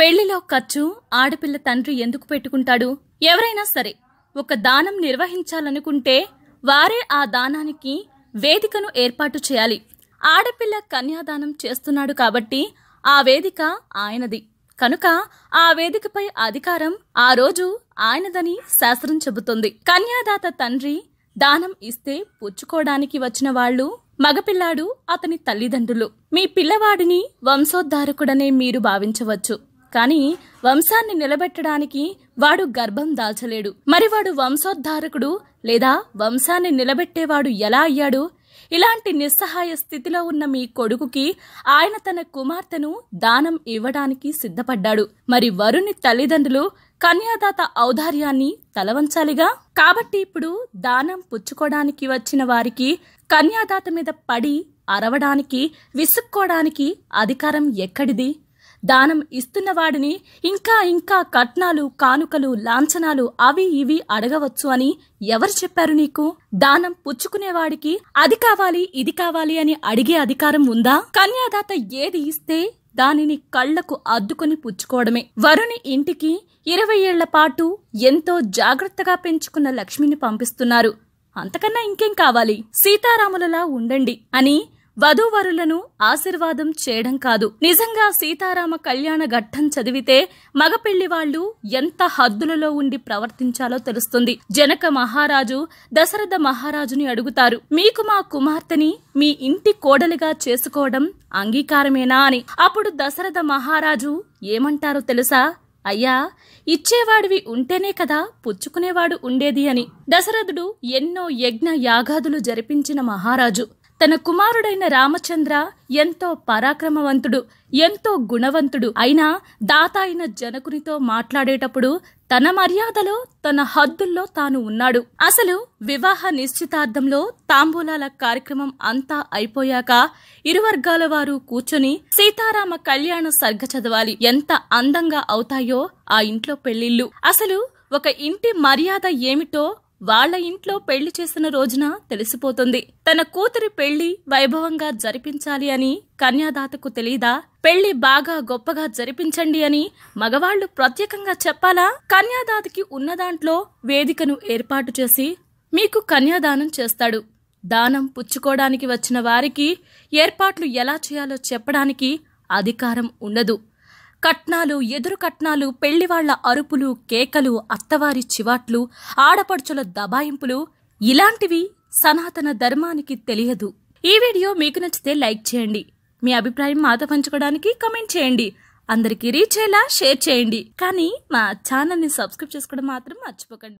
పెళ్లిలో ఖర్చు ఆడపిల్ల తండ్రి ఎందుకు పెట్టుకుంటాడు ఎవరైనా సరే ఒక దానం నిర్వహించాలనుకుంటే వారే ఆ దానానికి వేదికను ఏర్పాటు చేయాలి ఆడపిల్ల కన్యాదానం చేస్తున్నాడు కాబట్టి ఆ వేదిక ఆయనది కనుక ఆ వేదికపై అధికారం ఆ రోజు ఆయనదని శాస్త్రం చెబుతుంది కన్యాదాత తండ్రి దానం ఇస్తే పుచ్చుకోవడానికి వచ్చిన వాళ్ళు మగపిల్లాడు అతని తల్లిదండ్రులు మీ పిల్లవాడిని వంశోద్ధారకుడనే మీరు భావించవచ్చు కానీ వంశాన్ని నిలబెట్టడానికి వాడు గర్భం దాల్చలేడు మరి వాడు వంశోద్ధారకుడు లేదా వంశాన్ని నిలబెట్టేవాడు ఎలా అయ్యాడు ఇలాంటి నిస్సహాయ స్థితిలో ఉన్న మీ కొడుకుకి ఆయన తన కుమార్తెను దానం ఇవ్వడానికి సిద్ధపడ్డాడు మరి వరుణి తల్లిదండ్రులు కన్యాదాత ఔదార్యాన్ని తలవంచాలిగా కాబట్టి ఇప్పుడు దానం పుచ్చుకోవడానికి వచ్చిన వారికి కన్యాదాత మీద పడి అరవడానికి విసుక్కోడానికి అధికారం ఎక్కడిది దానం ఇస్తున్నవాడిని ఇంకా ఇంకా కట్నాలు కానుకలు లాంఛనాలు అవి ఇవి అడగవచ్చు అని ఎవరు చెప్పారు నీకు దానం పుచ్చుకునేవాడికి అది కావాలి ఇది కావాలి అని అడిగే అధికారం ఉందా కన్యాదాత ఏది ఇస్తే దానిని కళ్లకు అద్దుకొని పుచ్చుకోవడమే వరుణి ఇంటికి ఇరవై ఏళ్ల పాటు ఎంతో జాగ్రత్తగా పెంచుకున్న లక్ష్మిని పంపిస్తున్నారు అంతకన్నా ఇంకేం కావాలి సీతారాములలా ఉండండి అని వధూవరులను ఆశీర్వాదం చేయడం కాదు నిజంగా సీతారామ కళ్యాణ ఘట్టం చదివితే మగపెళ్లి వాళ్ళు ఎంత హద్దులలో ఉండి ప్రవర్తించాలో తెలుస్తుంది జనక మహారాజు దశరథ మహారాజుని అడుగుతారు మీకు మా కుమార్తెని మీ ఇంటి కోడలిగా చేసుకోవడం అంగీకారమేనా అని అప్పుడు దశరథ మహారాజు ఏమంటారో తెలుసా అయ్యా ఇచ్చేవాడివి ఉంటేనే కదా పుచ్చుకునేవాడు ఉండేది అని దశరథుడు ఎన్నో యజ్ఞ యాగాదులు జరిపించిన మహారాజు తన కుమారుడైన రామచంద్ర ఎంతో పరాక్రమవంతుడు ఎంతో గుణవంతుడు అయినా దాత అయిన జనకునితో మాట్లాడేటప్పుడు తన మర్యాదలో తన హద్దుల్లో తాను ఉన్నాడు అసలు వివాహ నిశ్చితార్థంలో తాంబూలాల కార్యక్రమం అంతా అయిపోయాక ఇరువర్గాల వారు కూర్చొని సీతారామ కళ్యాణ సర్గ చదవాలి ఎంత అందంగా అవుతాయో ఆ ఇంట్లో పెళ్లిళ్ళు అసలు ఒక ఇంటి మర్యాద ఏమిటో వాళ్ల ఇంట్లో పెళ్లి చేసిన రోజున తెలిసిపోతుంది తన కూతురి పెళ్లి వైభవంగా జరిపించాలి అని కన్యాదాతకు తెలీదా పెళ్లి బాగా గొప్పగా జరిపించండి అని మగవాళ్లు ప్రత్యేకంగా చెప్పాలా కన్యాదాతకి ఉన్న దాంట్లో వేదికను ఏర్పాటు చేసి మీకు కన్యాదానం చేస్తాడు దానం పుచ్చుకోవడానికి వచ్చిన వారికి ఏర్పాట్లు ఎలా చేయాలో చెప్పడానికి అధికారం ఉండదు కట్నాలు ఎదురు కట్నాలు పెళ్లివాళ్ల అరుపులు కేకలు అత్తవారి చివాట్లు ఆడపడుచుల దబాయింపులు ఇలాంటివి సనాతన ధర్మానికి తెలియదు ఈ వీడియో మీకు నచ్చితే లైక్ చేయండి మీ అభిప్రాయం మాతో పంచుకోవడానికి కమెంట్ చేయండి అందరికీ రీచ్ అయ్యేలా షేర్ చేయండి కానీ మా ఛానల్ని సబ్స్క్రైబ్ చేసుకోవడం మాత్రం మర్చిపోకండి